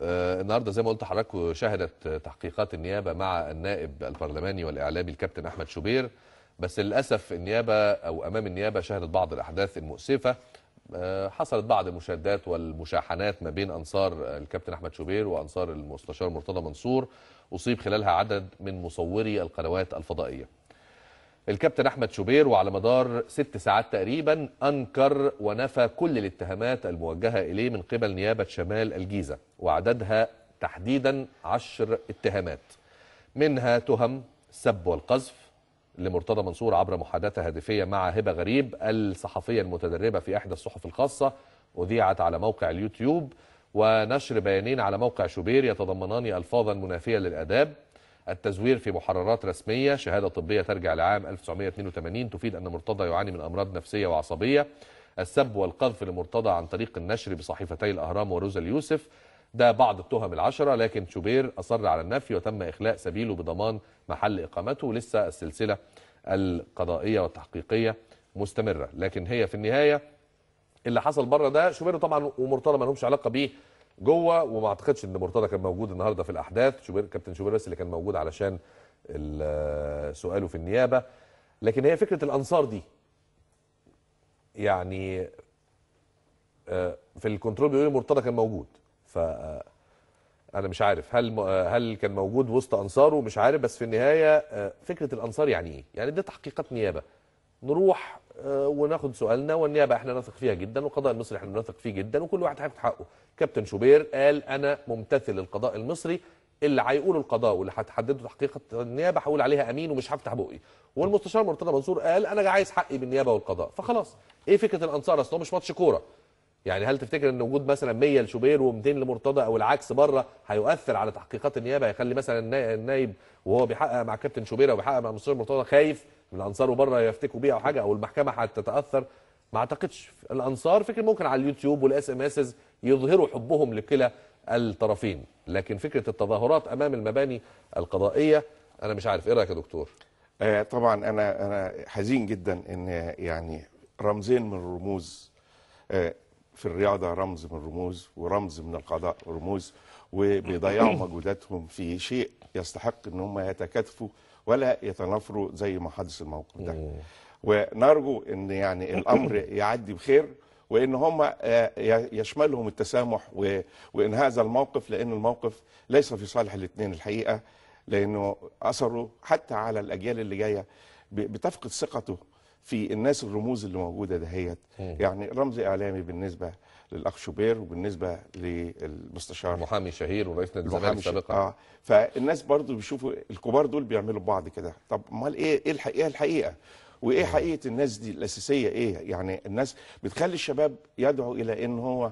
آه، النهارده زي ما قلت لحضراتكم شهدت تحقيقات النيابه مع النائب البرلماني والاعلامي الكابتن احمد شوبير بس للاسف النيابه او امام النيابه شهدت بعض الاحداث المؤسفه آه، حصلت بعض المشادات والمشاحنات ما بين انصار الكابتن احمد شوبير وانصار المستشار مرتضى منصور اصيب خلالها عدد من مصوري القنوات الفضائيه الكابتن أحمد شوبير وعلى مدار ست ساعات تقريبا أنكر ونفى كل الاتهامات الموجهة إليه من قبل نيابة شمال الجيزة وعددها تحديدا عشر اتهامات منها تهم السب والقذف لمرتضى منصور عبر محادثة هاتفية مع هبة غريب الصحفية المتدربة في إحدى الصحف الخاصة أذيعت على موقع اليوتيوب ونشر بيانين على موقع شوبير يتضمنان ألفاظا منافية للأداب التزوير في محررات رسمية شهادة طبية ترجع لعام 1982 تفيد أن مرتضى يعاني من أمراض نفسية وعصبية السب والقذف لمرتضى عن طريق النشر بصحيفتي الأهرام وروز اليوسف ده بعض التهم العشرة لكن شوبير أصر على النفي وتم إخلاء سبيله بضمان محل إقامته لسه السلسلة القضائية والتحقيقية مستمرة لكن هي في النهاية اللي حصل بره ده شوبير طبعا ومرتضى ما لهمش علاقة بيه جوه وما اعتقدش ان مرتضى كان موجود النهارده في الاحداث شوبير كابتن شوبير بس اللي كان موجود علشان سؤاله في النيابه لكن هي فكره الانصار دي يعني آه، في الكنترول بيقولوا مرتضى كان موجود ف آه، انا مش عارف هل آه، هل كان موجود وسط انصاره مش عارف بس في النهايه فكره الانصار يعني ايه يعني دي تحقيقات نيابه نروح آه، وناخد سؤالنا والنيابه احنا نثق فيها جدا والقضاء المصري احنا بنثق فيه جدا وكل واحد هياخد حقه كابتن شوبير قال انا ممتثل للقضاء المصري اللي هيقوله القضاء واللي هتحدده تحقيقه النيابه هقول عليها امين ومش هفتح بقي والمستشار مرتضى منصور قال انا عايز حقي بالنيابه والقضاء فخلاص ايه فكره الانصار اصل هو مش ماتش كوره يعني هل تفتكر ان وجود مثلا 100 لشوبير و200 لمرتضى او العكس بره هيؤثر على تحقيقات النيابه هيخلي مثلا النايب وهو بيحقق مع كابتن شوبير او بيحقق مع المستشار مرتضى خايف الانصار وبره يفتكوا بيها او حاجه او المحكمه هتتاثر ما اعتقدش الانصار فكره ممكن على اليوتيوب والاس ام اس يظهروا حبهم لكلا الطرفين لكن فكره التظاهرات امام المباني القضائيه انا مش عارف ايه رايك يا دكتور آه طبعا انا انا حزين جدا ان يعني رمزين من الرموز آه في الرياضه رمز من الرموز ورمز من القضاء رموز وبيضيعوا مجهوداتهم في شيء يستحق ان هم يتكاتفوا ولا يتنافروا زي ما حدث الموقف ده ونرجو ان يعني الامر يعدي بخير وان هم آه، يشملهم التسامح وان هذا الموقف لان الموقف ليس في صالح الاثنين الحقيقه لانه اثره حتى على الاجيال اللي جايه بتفقد ثقته في الناس الرموز اللي موجوده دهيت يعني رمز اعلامي بالنسبه للاخ شوبير وبالنسبه للمستشار محامي شهير ورئيس نادي الزمالك سابقا اه فالناس برضو بيشوفوا الكبار دول بيعملوا بعض كده طب امال ايه ايه الحقيقه الحقيقه وايه حقيقه الناس دي الاساسيه ايه يعني الناس بتخلي الشباب يدعو الى ان هو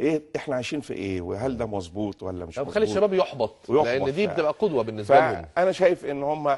ايه احنا عايشين في ايه وهل ده مظبوط ولا مش مظبوط؟ خلي الشباب يحبط, لان دي بتبقى قدوه بالنسبه لهم انا شايف ان هم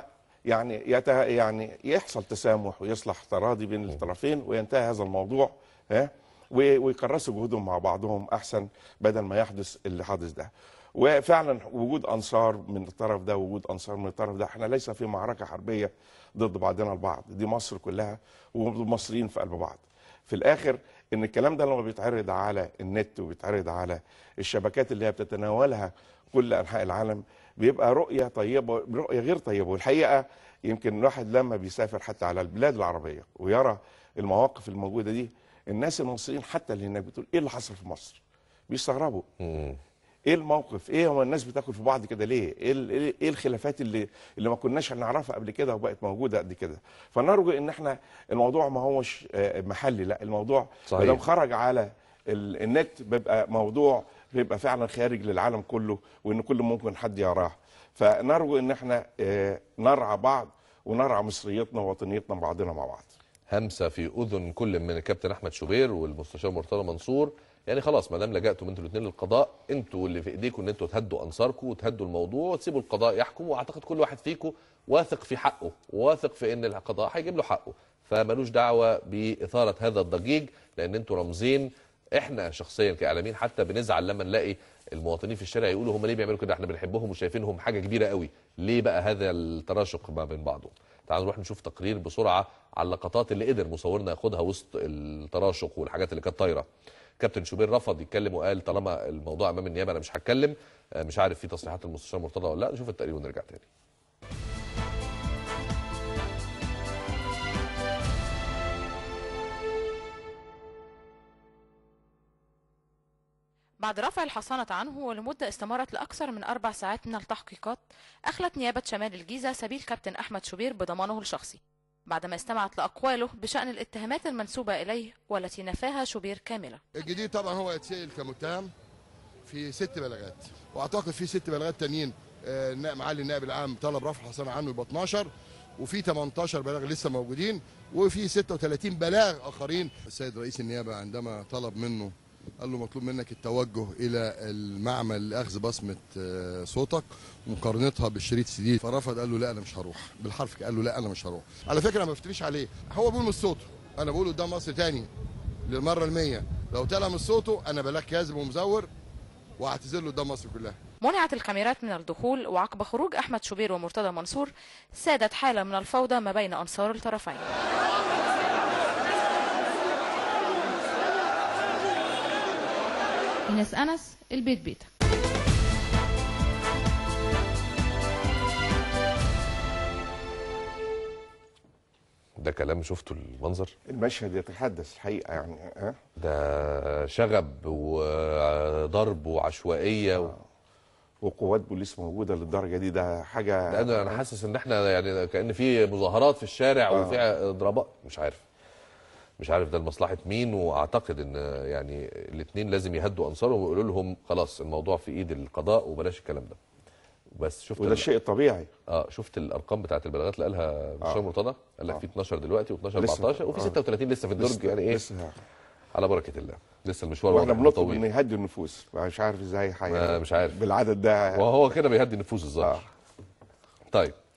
يعني يت... يعني يحصل تسامح ويصلح تراضي بين الطرفين وينتهي هذا الموضوع ها ويكرسوا جهودهم مع بعضهم احسن بدل ما يحدث اللي حدث ده وفعلا وجود انصار من الطرف ده وجود انصار من الطرف ده احنا ليس في معركه حربيه ضد بعضنا البعض دي مصر كلها والمصريين في قلب بعض في الاخر ان الكلام ده لما بيتعرض على النت وبيتعرض على الشبكات اللي هي بتتناولها كل انحاء العالم بيبقى رؤيه طيبه رؤيه غير طيبه والحقيقه يمكن الواحد لما بيسافر حتى على البلاد العربيه ويرى المواقف الموجوده دي الناس المصريين حتى اللي هناك بتقول ايه اللي حصل في مصر بيستغربوا ايه الموقف ايه هو الناس بتاكل في بعض كده ليه إيه, إيه, ايه الخلافات اللي اللي ما كناش هنعرفها قبل كده وبقت موجوده قد كده فنرجو ان احنا الموضوع ما هوش آه، محلي لا الموضوع ما خرج على النت بيبقى موضوع بيبقى فعلا خارج للعالم كله وان كل ممكن حد يراه فنرجو ان احنا آه، نرعى بعض ونرعى مصريتنا ووطنيتنا بعضنا مع بعض همسه في اذن كل من الكابتن احمد شوبير والمستشار مرتضى منصور يعني خلاص ما دام لجأتم انتوا الاثنين للقضاء انتوا اللي في ايديكم ان انتوا تهدوا انصاركم وتهدوا الموضوع وتسيبوا القضاء يحكم واعتقد كل واحد فيكم واثق في حقه واثق في ان القضاء هيجيب له حقه فمالوش دعوه باثاره هذا الضجيج لان انتوا رمزين احنا شخصيا كاعلاميين حتى بنزعل لما نلاقي المواطنين في الشارع يقولوا هم ليه بيعملوا كده احنا بنحبهم وشايفينهم حاجه كبيره قوي ليه بقى هذا التراشق ما بين بعضه تعالوا نروح نشوف تقرير بسرعه على اللقطات اللي قدر مصورنا ياخدها وسط التراشق والحاجات اللي كانت طايره كابتن شوبير رفض يتكلم وقال طالما الموضوع امام النيابه انا مش هتكلم آه، مش عارف في تصريحات المستشار مرتضى ولا لا نشوف التقرير ونرجع تاني بعد رفع الحصانة عنه ولمدة استمرت لأكثر من أربع ساعات من التحقيقات أخلت نيابة شمال الجيزة سبيل كابتن أحمد شوبير بضمانه الشخصي بعدما استمعت لأقواله بشأن الاتهامات المنسوبة إليه والتي نفاها شوبير كاملة الجديد طبعا هو يتسأل كمتهم في ست بلاغات وأعتقد في ست بلاغات تانيين آه، معالي النائب العام طلب رفع حصانة عنه يبقى 12 وفي 18 بلاغ لسه موجودين وفي 36 بلاغ آخرين السيد رئيس النيابة عندما طلب منه قال له مطلوب منك التوجه الى المعمل لاخذ بصمه آه، صوتك ومقارنتها بالشريط سي دي فرفض قال له لا انا مش هروح بالحرف قال له لا انا مش هروح على فكره ما بفتريش عليه هو بيقول من صوته انا بقول قدام مصر تاني للمره المية لو طلع من صوته انا بلاك كاذب ومزور واعتذر له قدام مصر كلها منعت الكاميرات من الدخول وعقب خروج احمد شوبير ومرتضى منصور سادت حاله من الفوضى ما بين انصار الطرفين إنس أنس البيت بيتك ده كلام شفته المنظر المشهد يتحدث الحقيقه يعني ها ده شغب وضرب وعشوائيه و... وقوات بوليس موجوده للدرجه دي ده حاجه لان انا حاسس ان احنا يعني كان في مظاهرات في الشارع آه. وفي اضرابات مش عارف مش عارف ده لمصلحه مين واعتقد ان يعني الاثنين لازم يهدوا انصارهم ويقولوا لهم خلاص الموضوع في ايد القضاء وبلاش الكلام ده بس شفت وده الشيء الطبيعي اه شفت الارقام بتاعت البلاغات اللي قالها هشام آه. مرتضى قال لك آه. في 12 دلوقتي و12 14 وفي 36 آه. لسه في الدرج لسه يعني ايه لسه على بركه الله لسه المشوار واحنا بنطلب ان يهدي النفوس مش عارف ازاي حي مش عارف بالعدد ده وهو كده بيهدي النفوس الظاهر آه. طيب